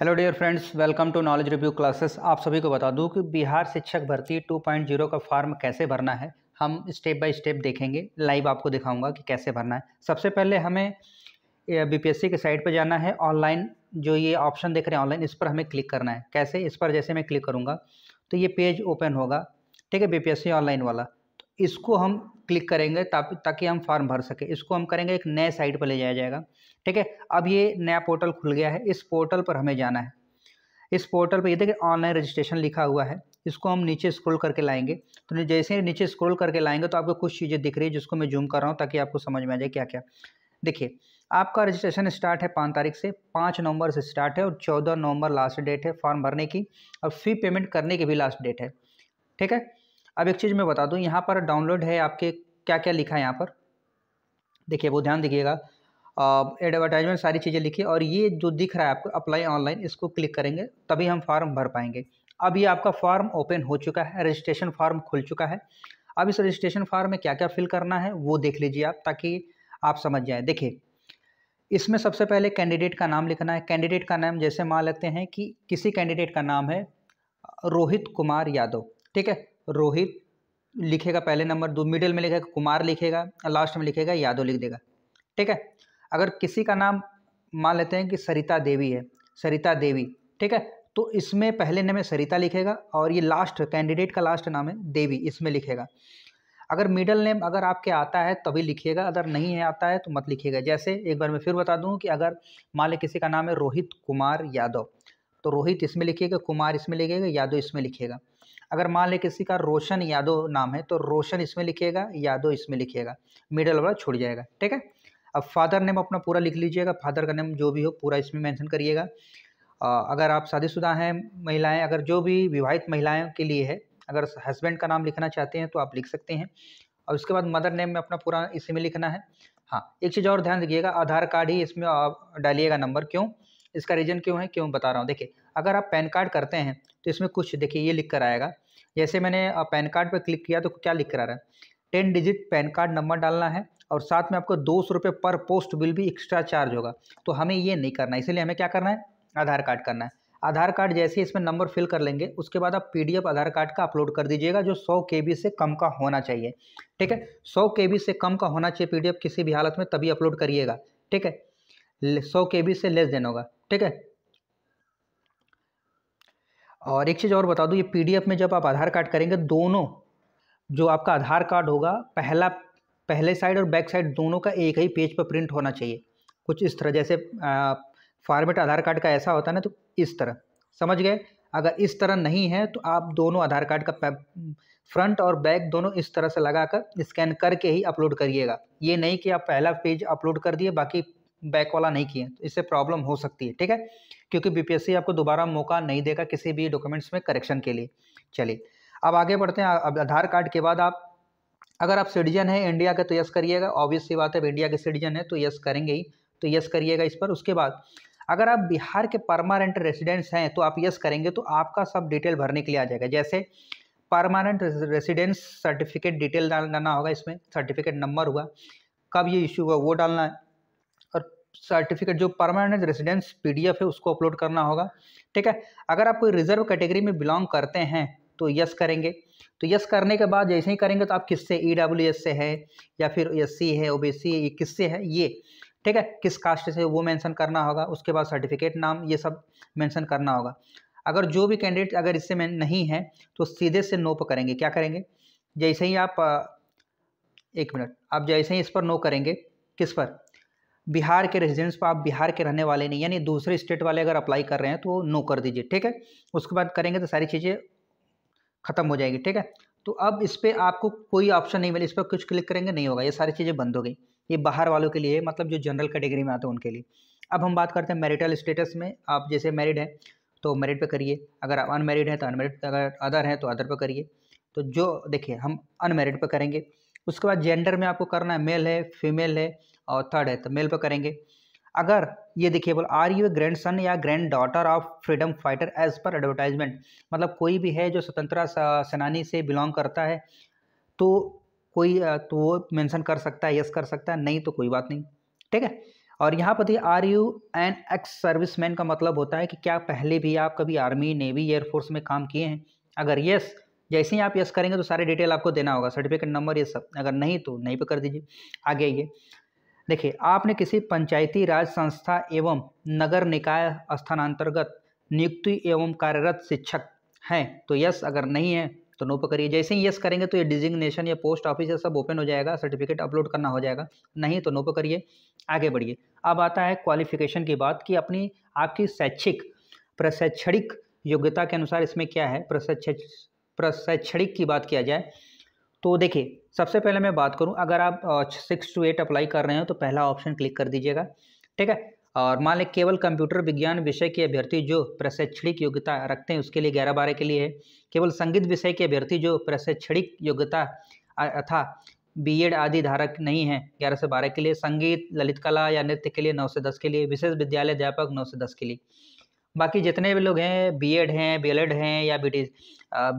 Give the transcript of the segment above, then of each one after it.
hello dear friends welcome to knowledge review classes आप सभी को बता दूं कि बिहार शिक्षक भर्ती 2.0 का फॉर्म कैसे भरना है हम स्टेप बाय स्टेप देखेंगे लाइव आपको दिखाऊंगा कि कैसे भरना है सबसे पहले हमें बीपीएससी के साइट पर जाना है ऑनलाइन जो ये ऑप्शन देख रहे हैं ऑनलाइन इस पर हमें क्लिक करना है कैसे इस पर जैसे मैं क्लिक करूँगा तो ये पेज ओपन होगा ठीक है बी ऑनलाइन वाला तो इसको हम क्लिक करेंगे ताकि हम फॉर्म भर सकें इसको हम करेंगे एक नए साइट पर ले जाया जाएगा ठीक है अब ये नया पोर्टल खुल गया है इस पोर्टल पर हमें जाना है इस पोर्टल पर ये देखिए ऑनलाइन रजिस्ट्रेशन लिखा हुआ है इसको हम नीचे स्क्रॉल करके लाएंगे तो जैसे ही नीचे स्क्रॉल करके लाएंगे तो आपको कुछ चीज़ें दिख रही है जिसको मैं जूम कर रहा हूँ ताकि आपको समझ में आ जाए क्या क्या देखिए आपका रजिस्ट्रेशन स्टार्ट है पाँच तारीख से पाँच नवंबर से स्टार्ट है और चौदह नवंबर लास्ट डेट है फॉर्म भरने की और फी पेमेंट करने की भी लास्ट डेट है ठीक है अब एक चीज़ मैं बता दूँ यहाँ पर डाउनलोड है आपके क्या क्या लिखा है यहाँ पर देखिए वो ध्यान दीजिएगा एडवर्टाइजमेंट सारी चीज़ें लिखी और ये जो दिख रहा है आपको अप्लाई ऑनलाइन इसको क्लिक करेंगे तभी हम फॉर्म भर पाएंगे अब ये आपका फॉर्म ओपन हो चुका है रजिस्ट्रेशन फॉर्म खुल चुका है अब इस रजिस्ट्रेशन फॉर्म में क्या क्या फिल करना है वो देख लीजिए आप ताकि आप समझ जाए देखिए इसमें सबसे पहले कैंडिडेट का नाम लिखना है कैंडिडेट का नाम जैसे मान लेते हैं कि किसी कैंडिडेट का नाम है रोहित कुमार यादव ठीक है रोहित लिखेगा पहले नंबर दो मिडिल में लिखेगा कुमार लिखेगा लास्ट में लिखेगा यादव लिख देगा ठीक है अगर किसी का नाम मान लेते हैं कि सरिता देवी है सरिता देवी ठीक है तो इसमें पहले नाम में सरिता लिखेगा और ये लास्ट कैंडिडेट का लास्ट नाम है देवी इसमें लिखेगा अगर मिडल नेम अगर आपके आता है तभी लिखिएगा अगर नहीं है आता है तो मत लिखिएगा जैसे एक बार मैं फिर बता दूं कि अगर मान लें किसी का नाम है रोहित कुमार यादव तो रोहित इसमें लिखिएगा कुमार इसमें लिखिएगा यादव इसमें लिखिएगा अगर मान लें किसी का रोशन यादव नाम है तो रोशन इसमें लिखिएगा यादव इसमें लिखिएगा मिडल वाला छूट जाएगा ठीक है अब फादर नेम अपना पूरा लिख लीजिएगा फादर का नेम जो भी हो पूरा इसमें मेंशन करिएगा अगर आप शादीशुदा हैं महिलाएं अगर जो भी विवाहित महिलाएं के लिए है अगर हस्बैंड का नाम लिखना चाहते हैं तो आप लिख सकते हैं और उसके बाद मदर नेम में अपना पूरा इसी में लिखना है हाँ एक चीज़ और ध्यान रखिएगा आधार कार्ड ही इसमें डालिएगा नंबर क्यों इसका रीज़न क्यों है क्यों बता रहा हूँ देखिए अगर आप पैन कार्ड करते हैं तो इसमें कुछ देखिए ये लिख कर आएगा जैसे मैंने पैन कार्ड पर क्लिक किया तो क्या लिख कर आ रहा है ten digit PAN card number डालना है और साथ में आपको दो सौ रुपये पर पोस्ट बिल भी एक्स्ट्रा चार्ज होगा तो हमें ये नहीं करना इसलिए हमें क्या करना है आधार कार्ड करना है आधार कार्ड जैसे इसमें नंबर फिल कर लेंगे उसके बाद आप पीडीएफ आधार कार्ड का अपलोड कर दीजिएगा जो 100 के से कम का होना चाहिए ठीक है 100 के से कम का होना चाहिए पीडीएफ किसी भी हालत में तभी अपलोड करिएगा ठीक है 100 के से लेस देन होगा ठीक है और एक चीज़ और बता दूँ ये पी में जब आप आधार कार्ड करेंगे दोनों जो आपका आधार कार्ड होगा पहला पहले साइड और बैक साइड दोनों का एक ही पेज पर प्रिंट होना चाहिए कुछ इस तरह जैसे फॉर्मेट आधार कार्ड का ऐसा होता है ना तो इस तरह समझ गए अगर इस तरह नहीं है तो आप दोनों आधार कार्ड का फ्रंट और बैक दोनों इस तरह से लगाकर स्कैन करके ही अपलोड करिएगा ये नहीं कि आप पहला पेज अपलोड कर दिए बाकी बैक वाला नहीं किए तो इससे प्रॉब्लम हो सकती है ठीक है क्योंकि बीपीएससी आपको दोबारा मौका नहीं देगा किसी भी डॉक्यूमेंट्स में करेक्शन के लिए चलिए अब आगे बढ़ते हैं अब आधार कार्ड के बाद आप अगर आप सिटीजन है इंडिया का तो यस करिएगा ऑब्वियस सी बात है इंडिया के सिटीजन है तो यस करेंगे ही तो यस करिएगा इस पर उसके बाद अगर आप बिहार के परमानेंट रेसिडेंट्स हैं तो आप यस करेंगे तो आपका सब डिटेल भरने के लिए आ जाएगा जैसे परमानेंट रेसिडेंस सर्टिफिकेट डिटेल डालना होगा इसमें सर्टिफिकेट नंबर हुआ कब ये इशू हुआ वो डालना है सर्टिफिकेट जो परमानेंट रेजिडेंस पीडीएफ है उसको अपलोड करना होगा ठीक है अगर आप कोई रिजर्व कैटेगरी में बिलोंग करते हैं तो यस करेंगे तो यस करने के बाद जैसे ही करेंगे तो आप किससे ई डब्ल्यू एस से है या फिर एस सी है ओ बी सी किससे है ये ठीक है किस कास्ट से वो मेंशन करना होगा उसके बाद सर्टिफिकेट नाम ये सब मेंशन करना होगा अगर जो भी कैंडिडेट अगर इससे में नहीं है तो सीधे से नो पर करेंगे क्या करेंगे जैसे ही आप एक मिनट आप जैसे ही इस पर नो करेंगे किस पर बिहार के रेजिडेंस पर आप बिहार के रहने वाले नहीं यानी दूसरे स्टेट वाले अगर अप्लाई कर रहे हैं तो नो कर दीजिए ठीक है उसके बाद करेंगे तो सारी चीज़ें खत्म हो जाएगी ठीक है तो अब इस पर आपको कोई ऑप्शन नहीं मिले इस पर कुछ क्लिक करेंगे नहीं होगा ये सारी चीज़ें बंद हो गई ये बाहर वालों के लिए मतलब जो जनरल कैटेगरी में आते हैं उनके लिए अब हम बात करते हैं मैरिटल स्टेटस में आप जैसे मैरिड हैं तो मैरिड पे करिए अगर आप अनमेरिड हैं तो अनमेरिड अगर अदर हैं तो अदर पे करिए तो जो देखिए हम अनमेरिड पे करेंगे उसके बाद जेंडर में आपको करना है मेल है फीमेल है और थर्ड है तो मेल पर करेंगे अगर ये देखिए बोल are you a grandson या granddaughter of freedom fighter age पर एडवर्टाइजमेंट मतलब कोई भी है जो स्वतंत्रता सेनानी से बिलोंग करता है तो कोई तो वो मैंसन कर सकता है यस कर सकता है नहीं तो कोई बात नहीं ठीक है और यहाँ पर are you an ex serviceman का मतलब होता है कि क्या पहले भी आप कभी आर्मी नेवी एयरफोर्स में काम किए हैं अगर यस जैसे ही आप यस करेंगे तो सारे डिटेल आपको देना होगा सर्टिफिकेट नंबर ये सब अगर नहीं तो नहीं पे कर दीजिए आगे ये देखिए आपने किसी पंचायती राज संस्था एवं नगर निकाय स्थानांतर्गत नियुक्ति एवं कार्यरत शिक्षक हैं तो यस अगर नहीं है तो नो पर करिए जैसे ही यस करेंगे तो ये डिजिग्नेशन या पोस्ट ऑफिस या सब ओपन हो जाएगा सर्टिफिकेट अपलोड करना हो जाएगा नहीं तो नो पर करिए आगे बढ़िए अब आता है क्वालिफिकेशन की बात कि अपनी आपकी शैक्षिक प्रशैक्षणिक योग्यता के अनुसार इसमें क्या है प्रशैक्षणिक की बात किया जाए तो देखिए सबसे पहले मैं बात करूं अगर आप सिक्स टू एट अप्लाई कर रहे हो तो पहला ऑप्शन क्लिक कर दीजिएगा ठीक है और मान लें केवल कंप्यूटर विज्ञान विषय के अभ्यर्थी जो प्रशैक्षणिक योग्यता रखते हैं उसके लिए ग्यारह बारह के लिए है केवल संगीत विषय के अभ्यर्थी जो प्रशैक्षणिक योग्यता अथा बीएड आदि धारक नहीं है ग्यारह से बारह के लिए संगीत ललित कला या नृत्य के लिए नौ से दस के लिए विशेष विद्यालय अध्यापक नौ से दस के लिए बाकी जितने भी लोग हैं एड हैं एड हैं या B D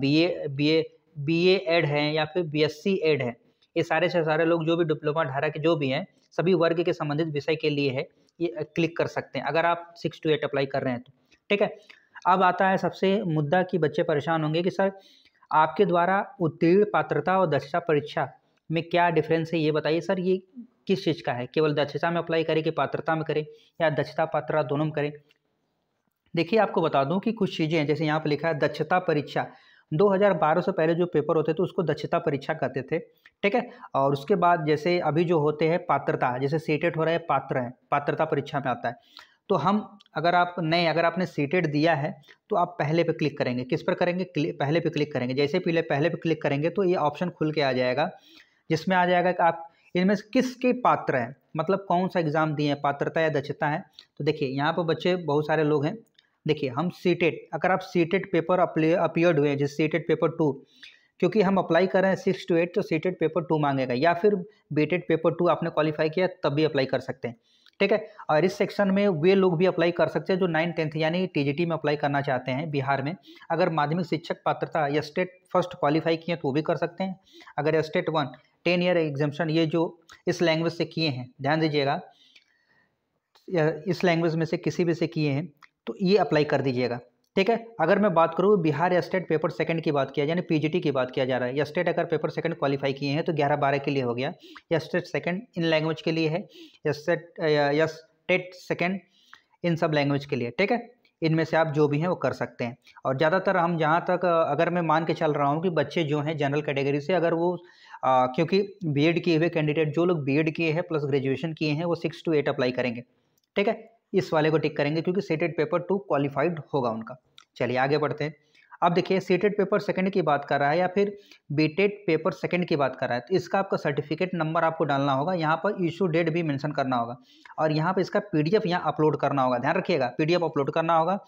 B A B A BA Ed हैं या फिर बीएससी एड हैं ये सारे से सारे लोग जो भी डिप्लोमा धारा के जो भी हैं सभी वर्ग के संबंधित विषय के लिए है ये क्लिक कर सकते हैं अगर आप सिक्स टू एट अप्लाई कर रहे हैं तो ठीक है अब आता है सबसे मुद्दा कि बच्चे परेशान होंगे कि सर आपके द्वारा उत्तीर्ण पात्रता और दक्षता परीक्षा में क्या डिफरेंस है ये बताइए सर ये किस चीज़ का है केवल दक्षता में अप्लाई करें कि पात्रता में करें या दक्षता पात्रता दोनों में करें देखिए आपको बता दूं कि कुछ चीज़ें हैं जैसे यहाँ पर लिखा है दक्षता परीक्षा 2012 से पहले जो पेपर होते थे तो उसको दक्षता परीक्षा कहते थे ठीक है और उसके बाद जैसे अभी जो होते हैं पात्रता जैसे सीटेट e हो रहा है पात्र हैं पात्रता परीक्षा में आता है तो हम अगर आप नए अगर आपने सीटेड e दिया है तो आप पहले पे क्लिक करेंगे किस पर करेंगे पहले पे क्लिक करेंगे जैसे पहले पहले पे क्लिक करेंगे तो ये ऑप्शन खुल के आ जाएगा जिसमें आ जाएगा कि आप इनमें से किसके पात्र हैं मतलब कौन सा एग्ज़ाम दिए हैं पात्रता या दक्षता है तो देखिए यहाँ पर बच्चे बहुत सारे लोग हैं देखिए हम सीटेड अगर आप सीटेड पेपर अपियर्ड हुए हैं जैसे सीटेड पेपर टू क्योंकि हम अप्लाई कर रहे हैं सिक्स टू एट तो सीटेड पेपर टू मांगेगा या फिर बीटेड पेपर टू आपने क्वालिफाई किया तब भी अप्लाई कर सकते हैं ठीक है और इस सेक्शन में वे लोग भी अप्लाई कर सकते हैं जो नाइन टेंथ यानी टीजीटी में अप्लाई करना चाहते हैं बिहार में अगर माध्यमिक शिक्षक पात्रता या स्टेट फर्स्ट क्वालिफाई किए तो वो भी कर सकते हैं अगर state one ten year examination ये जो इस लैंग्वेज से किए हैं ध्यान दीजिएगा इस लैंग्वेज में से किसी भी से किए हैं तो ये अप्लाई कर दीजिएगा ठीक है अगर मैं बात करूँ बिहार स्टेट पेपर सेकंड की बात किया यानी पीजीटी की बात किया जा रहा है या स्टेट अगर पेपर सेकंड क्वालिफाई किए हैं तो ग्यारह बारह के लिए हो गया या स्टेट सेकंड इन लैंग्वेज के लिए है या स्टेट या स्टेट सेकंड इन सब लैंग्वेज के लिए ठीक है इनमें से आप जो भी हैं वो कर सकते हैं और ज़्यादातर हम जहाँ तक अगर मैं मान के चल रहा हूँ कि बच्चे जो हैं जनरल कैटेगरी से अगर वो आ, क्योंकि बी किए हुए कैंडिडेट जो लोग बी किए हैं प्लस ग्रेजुएशन किए हैं वो सिक्स टू एट अप्लाई करेंगे ठीक है इस वाले को टिक करेंगे क्योंकि सीटेड पेपर टू क्वालिफाइड होगा उनका चलिए आगे बढ़ते हैं अब देखिए सीटेड पेपर सेकंड की बात कर रहा है या फिर बीटेड पेपर सेकंड की बात कर रहा है तो इसका आपका सर्टिफिकेट नंबर आपको डालना होगा यहाँ पर इशू डेट भी मेंशन करना होगा और यहाँ पर इसका पीडीएफ यहाँ अपलोड करना होगा ध्यान रखिएगा पीडीएफ अपलोड करना होगा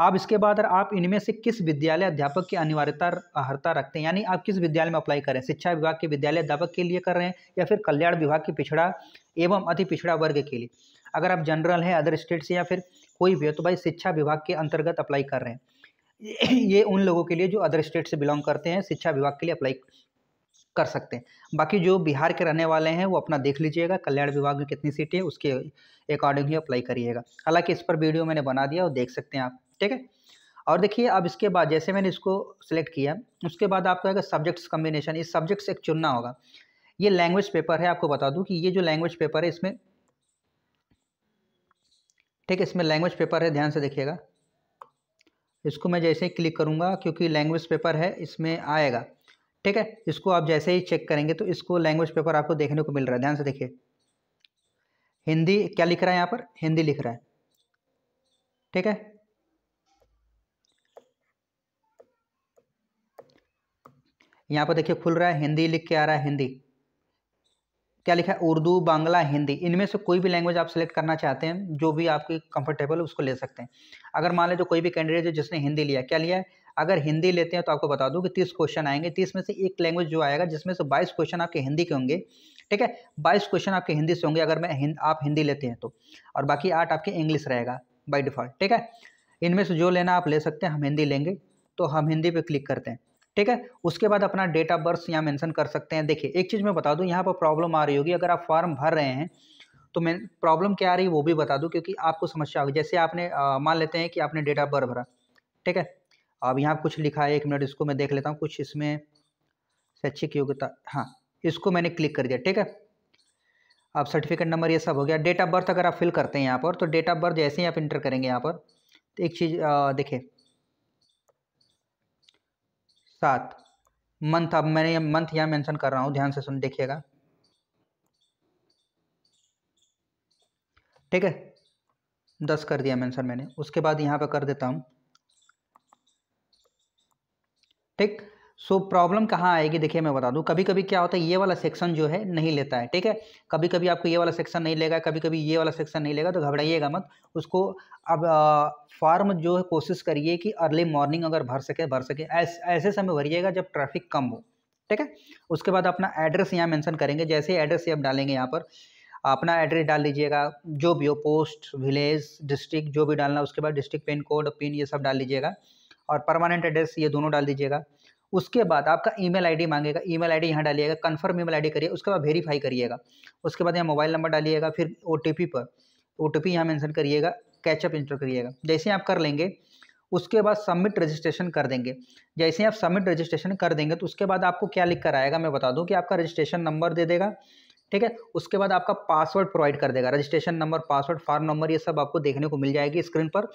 आप इसके बाद आप इनमें से किस विद्यालय अध्यापक की अनिवार्यता अहर्ता रखते हैं यानी आप किस विद्यालय में अप्लाई करें शिक्षा विभाग के विद्यालय अध्यापक के लिए कर रहे हैं या फिर कल्याण विभाग के पिछड़ा एवं अति पिछड़ा वर्ग के लिए अगर आप जनरल हैं अदर स्टेट से या फिर कोई भी हो तो भाई शिक्षा विभाग के अंतर्गत अप्लाई कर रहे हैं ये उन लोगों के लिए जो अदर स्टेट से बिलोंग करते हैं शिक्षा विभाग के लिए अप्लाई कर सकते हैं बाकी जो बिहार के रहने वाले हैं वो अपना देख लीजिएगा कल्याण विभाग में कितनी सीटें हैं उसके अकॉर्डिंगली अप्लाई करिएगा हालांकि इस पर वीडियो मैंने बना दिया और देख सकते हैं आप ठीक है और देखिए अब इसके बाद जैसे मैंने इसको सिलेक्ट किया उसके बाद आपको आएगा सब्जेक्ट्स कम्बिनेशन इस सब्जेक्ट्स एक चुनना होगा ये लैंग्वेज पेपर है आपको बता दूँ कि ये जो लैंग्वेज पेपर है इसमें ठीक है इसमें लैंग्वेज पेपर है ध्यान से देखिएगा इसको मैं जैसे ही क्लिक करूँगा क्योंकि लैंग्वेज पेपर है इसमें आएगा ठीक है इसको आप जैसे ही चेक करेंगे तो इसको लैंग्वेज पेपर आपको देखने को मिल रहा है ध्यान से देखिए हिंदी क्या लिख रहा है यहाँ पर हिंदी लिख रहा है ठीक है यहाँ पर देखिए खुल रहा है हिंदी लिख के आ रहा है हिंदी क्या लिखा है उर्दू बांग्ला हिंदी इनमें से कोई भी लैंग्वेज आप सेलेक्ट करना चाहते हैं जो भी आपकी कंफर्टेबल उसको ले सकते हैं अगर मान लें तो कोई भी कैंडिडेट जो जिसने हिंदी लिया क्या लिया है अगर हिंदी लेते हैं तो आपको बता दूं कि तीस क्वेश्चन आएंगे तीस में से एक लैंग्वेज जो आएगा जिसमें से बाईस क्वेश्चन आपके हिंदी के होंगे ठीक है बाईस क्वेश्चन आपके हिंदी से होंगे अगर मैं हिं, आप हिंदी लेते हैं तो और बाकी आठ आपके इंग्लिश रहेगा बाई डिफ़ॉल्ट ठीक है इनमें से जो लेना आप ले सकते हैं हम हिंदी लेंगे तो हम हिंदी पर क्लिक करते हैं ठीक है उसके बाद अपना डेट ऑफ बर्थ यहाँ मेंशन कर सकते हैं देखिए एक चीज़ मैं बता दूँ यहाँ पर प्रॉब्लम आ रही होगी अगर आप फॉर्म भर रहे हैं तो मैं प्रॉब्लम क्या आ रही है वो भी बता दूँ क्योंकि आपको समस्या होगी जैसे आपने मान लेते हैं कि आपने डेट ऑफ बर्थ भरा ठीक है अब यहाँ कुछ लिखा है एक मिनट इसको मैं देख लेता हूँ कुछ इसमें शैक्षिक योग्यता हाँ इसको मैंने क्लिक कर दिया ठीक है अब सर्टिफिकेट नंबर ये सब हो गया डेट ऑफ बर्थ अगर आप फिल करते हैं यहाँ पर तो डेट ऑफ बर्थ जैसे ही आप इंटर करेंगे यहाँ पर तो एक चीज़ देखिए सात मंथ अब मैंने मंथ यहाँ मेंशन कर रहा हूँ ध्यान से सुन देखिएगा ठीक है दस कर दिया मेंशन मैंने उसके बाद यहाँ पर कर देता हूँ ठीक सो प्रॉब्लम कहाँ आएगी देखिए मैं बता दूँ कभी कभी क्या होता है ये वाला सेक्शन जो है नहीं लेता है ठीक है कभी कभी आपको ये वाला सेक्शन नहीं लेगा कभी कभी ये वाला सेक्शन नहीं लेगा तो घबराइएगा मत उसको अब फार्म जो है कोशिश करिए कि अर्ली मॉर्निंग अगर भर सके भर सके ऐस, ऐसे समय भरिएगा जब ट्रैफिक कम हो ठीक है उसके बाद अपना एड्रेस यहाँ मैंसन करेंगे जैसे एड्रेस आप डालेंगे यहाँ पर अपना एड्रेस डाल लीजिएगा जो भी हो पोस्ट विलेज डिस्ट्रिक्ट जो भी डालना उसके बाद डिस्ट्रिक्ट पिन कोड पिन ये सब डाल लीजिएगा और परमानेंट एड्रेस ये दोनों डाल दीजिएगा उसके बाद आपका ईमेल आईडी मांगेगा ईमेल आईडी यहाँ डालिएगा कन्फर्म ईमेल आईडी करिए उसके बाद वेरीफाई करिएगा उसके बाद यहाँ मोबाइल नंबर डालिएगा फिर ओ पर ओ टी यहाँ मैंसन करिएगा कैचअप इंटर करिएगा जैसे आप कर लेंगे उसके बाद सबमिट रजिस्ट्रेशन कर देंगे जैसे आप सबमिट रजिस्ट्रेशन कर देंगे तो उसके बाद आपको क्या लिख कर आएगा मैं बता दूं कि आपका रजिस्ट्रेशन नंबर दे देगा ठीक है उसके बाद आपका पासवर्ड प्रोवाइड कर देगा registration number password form number ये सब आपको देखने को मिल जाएगी स्क्रीन पर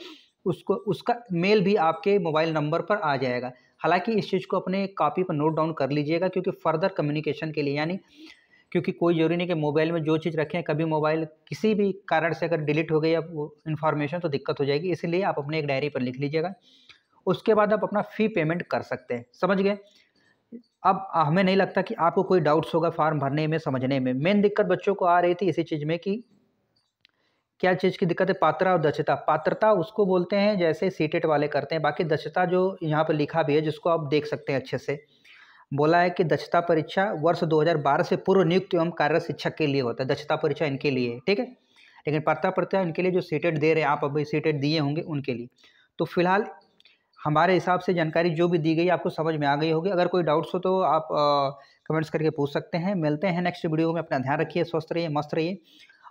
उसको उसका मेल भी आपके मोबाइल नंबर पर आ जाएगा हालांकि इस चीज़ को अपने कॉपी पर नोट डाउन कर लीजिएगा क्योंकि फर्दर कम्युनिकेशन के लिए यानी क्योंकि कोई ज़रूरी नहीं कि मोबाइल में जो चीज़ रखें कभी मोबाइल किसी भी कारण से अगर डिलीट हो गई या वो इन्फॉर्मेशन तो दिक्कत हो जाएगी इसलिए आप अपने एक डायरी पर लिख लीजिएगा उसके बाद आप अपना फ़ी पेमेंट कर सकते हैं समझ गए अब हमें नहीं लगता कि आपको कोई डाउट्स होगा फॉर्म भरने में समझने में मेन दिक्कत बच्चों को आ रही थी इसी चीज़ में कि क्या चीज़ की दिक्कत है पात्रा और दक्षता पात्रता उसको बोलते हैं जैसे सीटेट वाले करते हैं बाकी दक्षता जो यहाँ पर लिखा भी है जिसको आप देख सकते हैं अच्छे से बोला है कि दक्षता परीक्षा वर्ष 2012 से पूर्व नियुक्त एवं कार्यरत शिक्षक के लिए होता है दक्षता परीक्षा इनके लिए ठीक है लेकिन पात्रता परीक्षा इनके लिए जो सीटेट दे रहे हैं आप अभी सीटेट दिए होंगे उनके लिए तो फिलहाल हमारे हिसाब से जानकारी जो भी दी गई आपको समझ में आ गई होगी अगर कोई डाउट्स हो तो आप कमेंट्स करके पूछ सकते हैं मिलते हैं नेक्स्ट वीडियो में अपना ध्यान रखिए स्वस्थ रहिए मस्त रहिए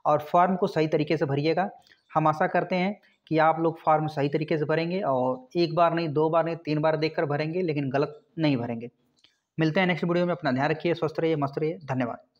और फॉर्म को सही तरीके से भरिएगा हम आशा करते हैं कि आप लोग फॉर्म सही तरीके से भरेंगे और एक बार नहीं दो बार नहीं तीन बार देखकर भरेंगे लेकिन गलत नहीं भरेंगे मिलते हैं नेक्स्ट वीडियो में अपना ध्यान रखिए स्वस्थ रहिए मस्त रहिए धन्यवाद